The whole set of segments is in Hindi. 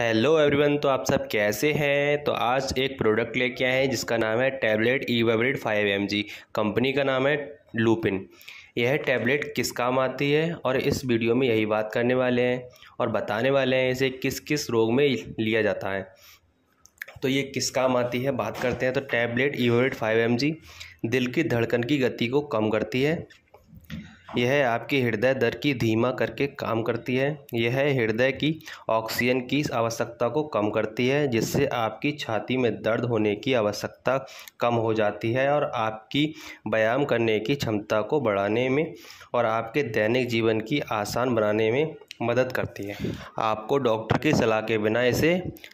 हेलो एवरीवन तो आप सब कैसे हैं तो आज एक प्रोडक्ट लेके आए हैं जिसका नाम है tablet E vibrate five M company का नाम है लूपिन यह टैबलेट किस काम आती है और इस वीडियो में यही बात करने वाले हैं और बताने वाले हैं इसे किस किस रोग में लिया जाता है तो ये किस काम आती है बात करते हैं तो tablet E vibrate five M दिल की धड़कन की गति को कम करती है यह आपकी हृदय दर की धीमा करके काम करती है यह हृदय की ऑक्सीजन की आवश्यकता को कम करती है जिससे आपकी छाती में दर्द होने की आवश्यकता कम हो जाती है और आपकी व्यायाम करने की क्षमता को बढ़ाने में और आपके दैनिक जीवन की आसान बनाने में मदद करती है आपको डॉक्टर की सलाह के बिना इसे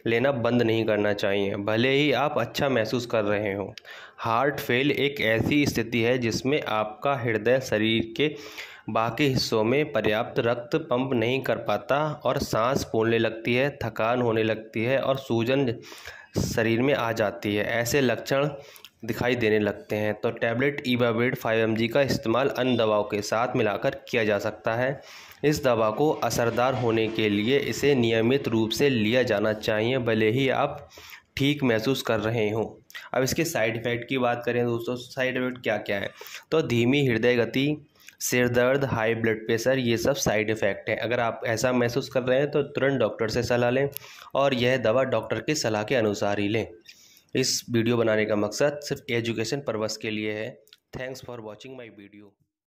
लेना बंद नहीं करना चाहिए भले ही आप अच्छा महसूस कर रहे हो हार्ट फेल एक ऐसी स्थिति है जिसमें आपका हृदय शरीर के बाकी हिस्सों में पर्याप्त रक्त पंप नहीं कर पाता और सांस फूलने लगती है थकान होने लगती है और सूजन शरीर में आ जाती है ऐसे लक्षण दिखाई देने लगते हैं तो टैबलेट ईबाबेड 5 एम का इस्तेमाल अन्य दवाओं के साथ मिलाकर किया जा सकता है इस दवा को असरदार होने के लिए इसे नियमित रूप से लिया जाना चाहिए भले ही आप ठीक महसूस कर रहे हों अब इसके साइड इफ़ेक्ट की बात करें दोस्तों साइड इफ़ेक्ट क्या क्या है तो धीमी हृदय गति सिर दर्द हाई ब्लड प्रेशर ये सब साइड इफ़ेक्ट है अगर आप ऐसा महसूस कर रहे हैं तो तुरंत डॉक्टर से सलाह लें और यह दवा डॉक्टर की सलाह के अनुसार ही लें इस वीडियो बनाने का मकसद सिर्फ एजुकेशन पर्पज़ के लिए है thanks for watching my video